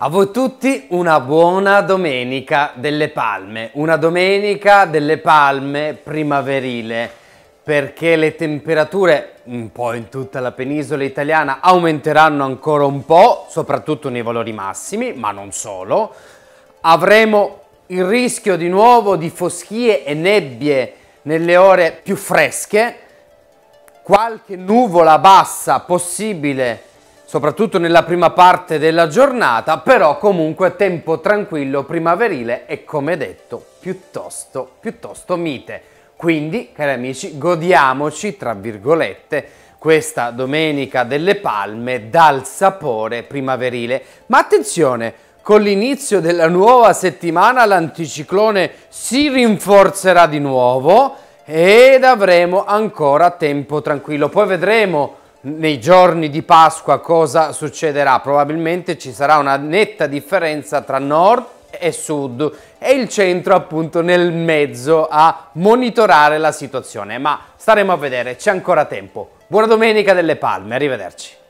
A voi tutti una buona domenica delle palme, una domenica delle palme primaverile perché le temperature un po' in tutta la penisola italiana aumenteranno ancora un po', soprattutto nei valori massimi, ma non solo. Avremo il rischio di nuovo di foschie e nebbie nelle ore più fresche, qualche nuvola bassa possibile soprattutto nella prima parte della giornata, però comunque tempo tranquillo, primaverile e come detto piuttosto, piuttosto mite. Quindi, cari amici, godiamoci, tra virgolette, questa domenica delle palme dal sapore primaverile. Ma attenzione, con l'inizio della nuova settimana l'anticiclone si rinforzerà di nuovo ed avremo ancora tempo tranquillo. Poi vedremo nei giorni di Pasqua cosa succederà? Probabilmente ci sarà una netta differenza tra nord e sud e il centro appunto nel mezzo a monitorare la situazione, ma staremo a vedere, c'è ancora tempo. Buona domenica delle Palme, arrivederci.